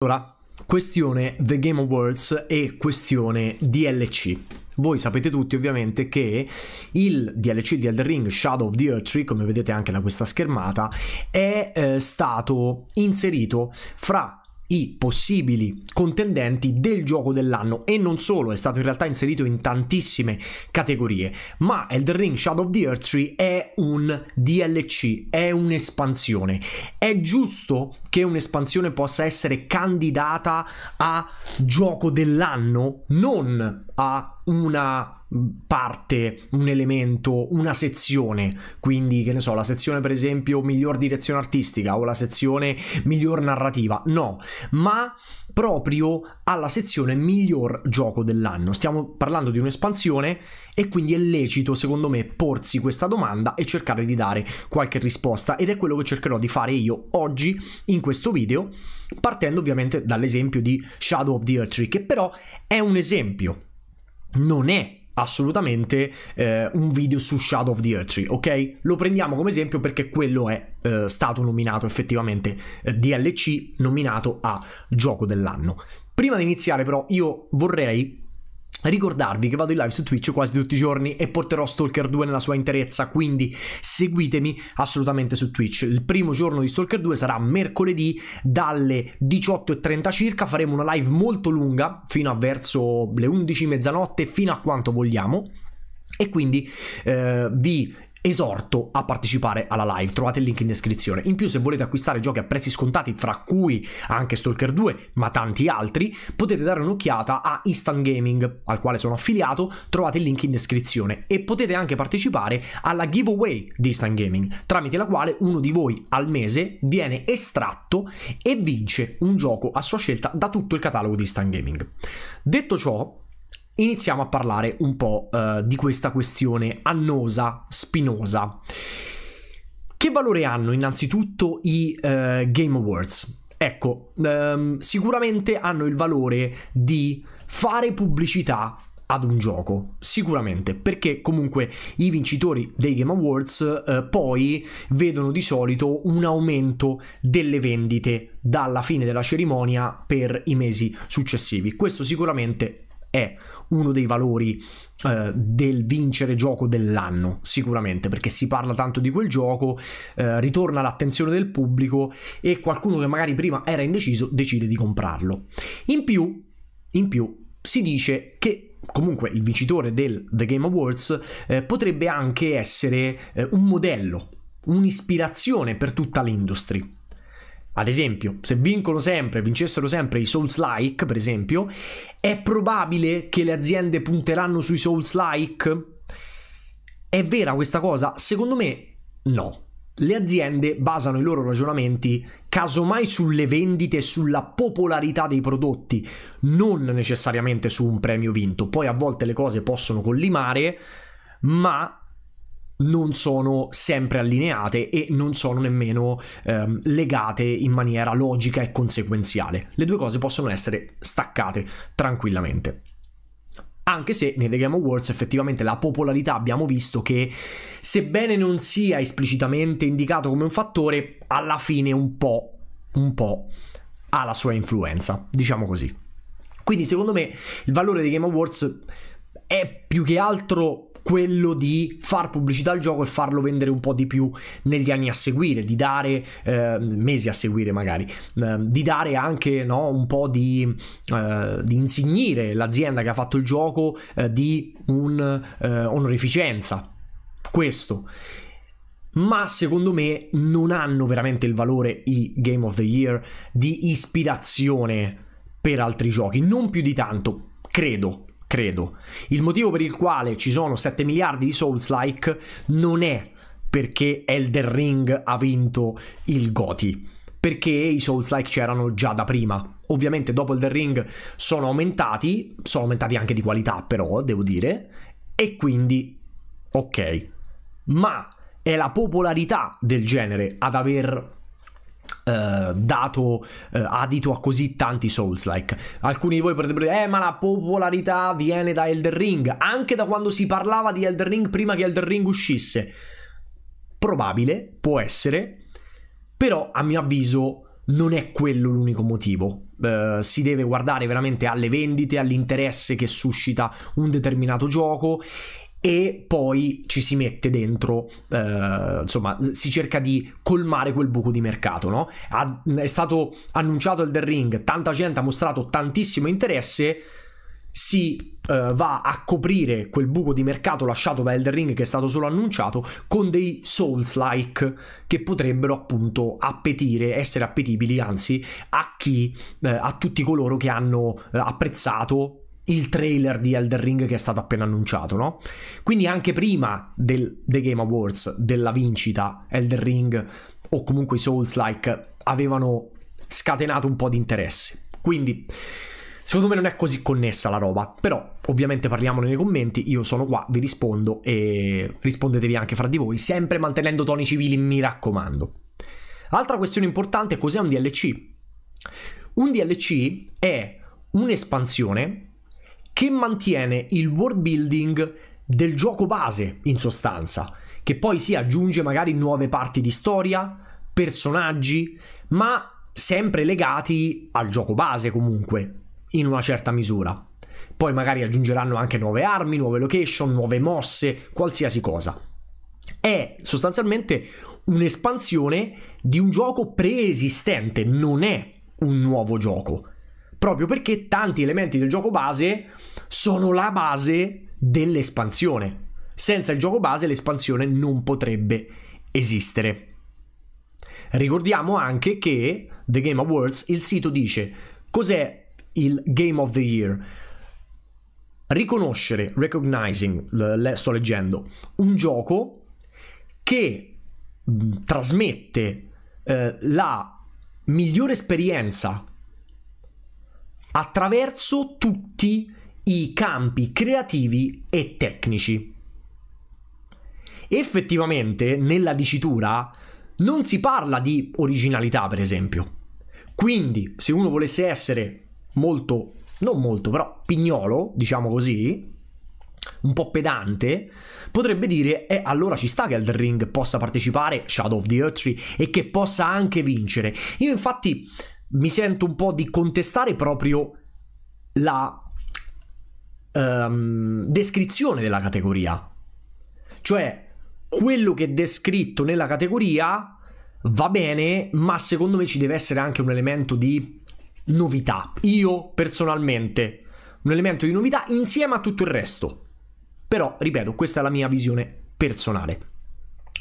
Allora, questione The Game Awards e questione DLC. Voi sapete tutti ovviamente che il DLC di Elder Ring Shadow of the Earth Tree, come vedete anche da questa schermata, è eh, stato inserito fra i possibili contendenti del gioco dell'anno e non solo, è stato in realtà inserito in tantissime categorie, ma Elder Ring Shadow of the Earth è un DLC, è un'espansione. È giusto che un'espansione possa essere candidata a gioco dell'anno, non a una parte, un elemento, una sezione, quindi che ne so, la sezione per esempio miglior direzione artistica o la sezione miglior narrativa, no, ma proprio alla sezione miglior gioco dell'anno. Stiamo parlando di un'espansione e quindi è lecito secondo me porsi questa domanda e cercare di dare qualche risposta ed è quello che cercherò di fare io oggi in questo video, partendo ovviamente dall'esempio di Shadow of the Earth Tree, che però è un esempio, non è assolutamente eh, un video su Shadow of the Earth Tree, ok? Lo prendiamo come esempio perché quello è eh, stato nominato effettivamente eh, DLC nominato a gioco dell'anno. Prima di iniziare però io vorrei Ricordarvi che vado in live su Twitch quasi tutti i giorni e porterò Stalker 2 nella sua interezza, quindi seguitemi assolutamente su Twitch. Il primo giorno di Stalker 2 sarà mercoledì dalle 18.30 circa, faremo una live molto lunga, fino a verso le 11.30, fino a quanto vogliamo. E quindi eh, vi esorto a partecipare alla live, trovate il link in descrizione. In più se volete acquistare giochi a prezzi scontati, fra cui anche Stalker 2, ma tanti altri, potete dare un'occhiata a Instant Gaming, al quale sono affiliato, trovate il link in descrizione e potete anche partecipare alla giveaway di Instant Gaming, tramite la quale uno di voi al mese viene estratto e vince un gioco a sua scelta da tutto il catalogo di Instant Gaming. Detto ciò, iniziamo a parlare un po' eh, di questa questione annosa, spinosa. Che valore hanno innanzitutto i eh, Game Awards? Ecco, ehm, sicuramente hanno il valore di fare pubblicità ad un gioco, sicuramente, perché comunque i vincitori dei Game Awards eh, poi vedono di solito un aumento delle vendite dalla fine della cerimonia per i mesi successivi. Questo sicuramente è uno dei valori eh, del vincere gioco dell'anno, sicuramente, perché si parla tanto di quel gioco, eh, ritorna l'attenzione del pubblico e qualcuno che magari prima era indeciso decide di comprarlo. In più, in più si dice che comunque il vincitore del The Game Awards eh, potrebbe anche essere eh, un modello, un'ispirazione per tutta l'industria. Ad esempio, se vincono sempre, vincessero sempre i Souls-like, per esempio, è probabile che le aziende punteranno sui Souls-like? È vera questa cosa? Secondo me no. Le aziende basano i loro ragionamenti casomai sulle vendite e sulla popolarità dei prodotti, non necessariamente su un premio vinto. Poi a volte le cose possono collimare, ma non sono sempre allineate e non sono nemmeno ehm, legate in maniera logica e conseguenziale. Le due cose possono essere staccate tranquillamente. Anche se nei The Game Awards effettivamente la popolarità abbiamo visto che, sebbene non sia esplicitamente indicato come un fattore, alla fine un po', un po' ha la sua influenza, diciamo così. Quindi secondo me il valore dei Game Awards è più che altro quello di far pubblicità al gioco e farlo vendere un po' di più negli anni a seguire, di dare eh, mesi a seguire magari, eh, di dare anche no, un po' di, eh, di insignire l'azienda che ha fatto il gioco eh, di un'onorificenza. Eh, Questo ma secondo me non hanno veramente il valore i Game of the Year di ispirazione per altri giochi, non più di tanto, credo credo. Il motivo per il quale ci sono 7 miliardi di Souls-like non è perché Elder Ring ha vinto il Goti perché i Souls-like c'erano già da prima. Ovviamente dopo Elder Ring sono aumentati, sono aumentati anche di qualità però, devo dire, e quindi ok. Ma è la popolarità del genere ad aver eh, dato uh, adito a così tanti Souls-like. Alcuni di voi potrebbero dire, eh, ma la popolarità viene da Elder Ring, anche da quando si parlava di Elder Ring prima che Elder Ring uscisse. Probabile, può essere, però a mio avviso non è quello l'unico motivo. Uh, si deve guardare veramente alle vendite, all'interesse che suscita un determinato gioco e poi ci si mette dentro, eh, insomma, si cerca di colmare quel buco di mercato. No? Ha, è stato annunciato il The Ring, tanta gente ha mostrato tantissimo interesse, si eh, va a coprire quel buco di mercato lasciato da Elder Ring che è stato solo annunciato con dei Souls-like che potrebbero appunto appetire, essere appetibili anzi a chi, uh, a tutti coloro che hanno eh, apprezzato il trailer di Elder Ring che è stato appena annunciato, no? Quindi anche prima del The Game Awards, della vincita, Elder Ring o comunque i Souls-like avevano scatenato un po' di interessi. Quindi secondo me non è così connessa la roba, però ovviamente parliamone nei commenti, io sono qua, vi rispondo e rispondetevi anche fra di voi, sempre mantenendo toni civili, mi raccomando. Altra questione importante, cos'è un DLC? Un DLC è un'espansione che mantiene il world building del gioco base, in sostanza, che poi si sì, aggiunge magari nuove parti di storia, personaggi, ma sempre legati al gioco base comunque, in una certa misura. Poi magari aggiungeranno anche nuove armi, nuove location, nuove mosse, qualsiasi cosa. È sostanzialmente un'espansione di un gioco preesistente, non è un nuovo gioco proprio perché tanti elementi del gioco base sono la base dell'espansione. Senza il gioco base l'espansione non potrebbe esistere. Ricordiamo anche che The Game Awards, il sito dice cos'è il Game of the Year? Riconoscere, recognizing, le, sto leggendo, un gioco che mm, trasmette eh, la migliore esperienza attraverso tutti i campi creativi e tecnici. Effettivamente, nella dicitura non si parla di originalità, per esempio. Quindi, se uno volesse essere molto, non molto, però pignolo, diciamo così, un po' pedante, potrebbe dire: Eh, allora ci sta che Elden Ring possa partecipare Shadow of the Earth Tree e che possa anche vincere. Io, infatti, mi sento un po' di contestare proprio la um, descrizione della categoria. Cioè, quello che è descritto nella categoria va bene, ma secondo me ci deve essere anche un elemento di novità. Io personalmente, un elemento di novità insieme a tutto il resto. Però, ripeto, questa è la mia visione personale.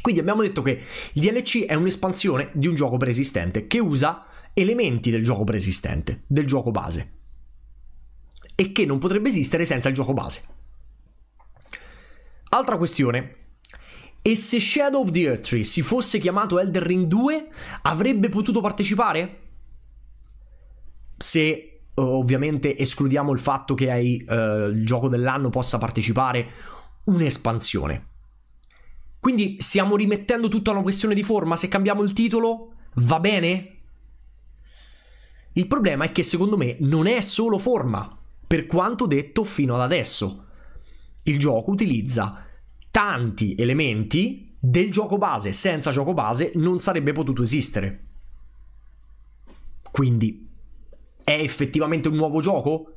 Quindi abbiamo detto che il DLC è un'espansione di un gioco preesistente che usa elementi del gioco preesistente, del gioco base, e che non potrebbe esistere senza il gioco base. Altra questione. E se Shadow of the Earth si fosse chiamato Elder Ring 2, avrebbe potuto partecipare? Se eh, ovviamente escludiamo il fatto che hai, uh, il gioco dell'anno possa partecipare un'espansione. Quindi stiamo rimettendo tutta una questione di forma, se cambiamo il titolo va bene? Il problema è che secondo me non è solo forma, per quanto detto fino ad adesso. Il gioco utilizza tanti elementi del gioco base, senza gioco base non sarebbe potuto esistere. Quindi è effettivamente un nuovo gioco?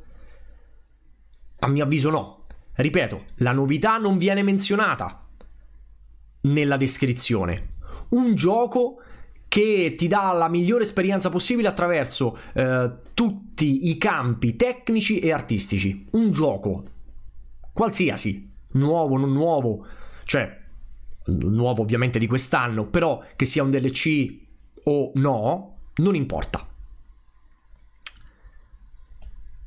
A mio avviso no. Ripeto, la novità non viene menzionata nella descrizione. Un gioco che ti dà la migliore esperienza possibile attraverso eh, tutti i campi tecnici e artistici. Un gioco qualsiasi, nuovo, non nuovo, cioè nuovo ovviamente di quest'anno, però che sia un DLC o no, non importa.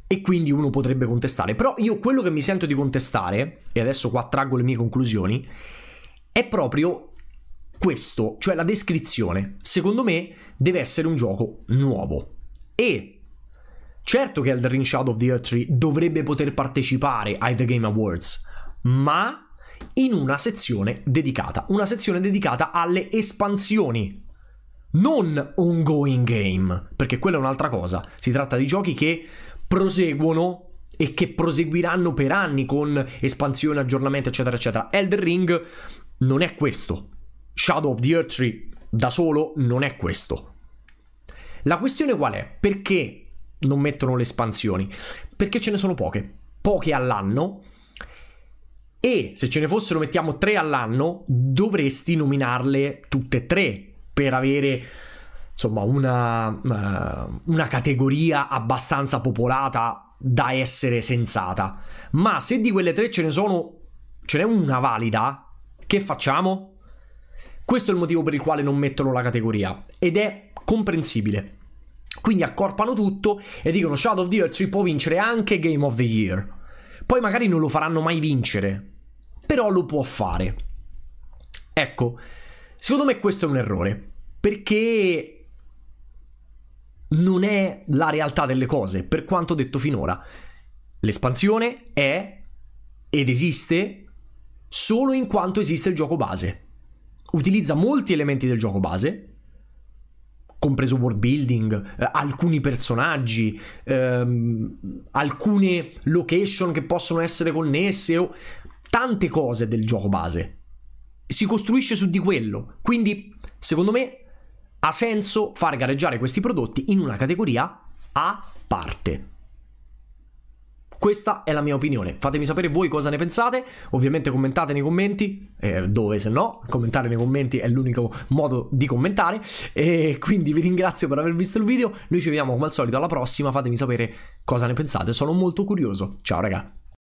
E quindi uno potrebbe contestare, però io quello che mi sento di contestare, e adesso qua traggo le mie conclusioni, è proprio questo, cioè la descrizione. Secondo me deve essere un gioco nuovo. E certo che Elder Ring Shadow of the Earth 3 dovrebbe poter partecipare ai The Game Awards, ma in una sezione dedicata, una sezione dedicata alle espansioni. Non ongoing game, perché quella è un'altra cosa. Si tratta di giochi che proseguono e che proseguiranno per anni con espansione, aggiornamento, eccetera, eccetera. Elder Ring non è questo. Shadow of the Earth Tree da solo non è questo. La questione qual è? Perché non mettono le espansioni? Perché ce ne sono poche, poche all'anno. E se ce ne fossero, mettiamo tre all'anno, dovresti nominarle tutte e tre per avere insomma una, eh, una categoria abbastanza popolata da essere sensata. Ma se di quelle tre ce ne sono, ce n'è una valida, che facciamo? Questo è il motivo per il quale non mettono la categoria ed è comprensibile. Quindi accorpano tutto e dicono Shadow of the Earth può vincere anche Game of the Year. Poi magari non lo faranno mai vincere, però lo può fare. Ecco, secondo me questo è un errore, perché non è la realtà delle cose, per quanto detto finora. L'espansione è ed esiste solo in quanto esiste il gioco base. Utilizza molti elementi del gioco base, compreso world building, eh, alcuni personaggi, ehm, alcune location che possono essere connesse, o tante cose del gioco base. Si costruisce su di quello. Quindi, secondo me, ha senso far gareggiare questi prodotti in una categoria a parte. Questa è la mia opinione. Fatemi sapere voi cosa ne pensate. Ovviamente commentate nei commenti, eh, dove se no, commentare nei commenti è l'unico modo di commentare. E quindi vi ringrazio per aver visto il video. Noi ci vediamo come al solito alla prossima. Fatemi sapere cosa ne pensate. Sono molto curioso. Ciao, ragazzi.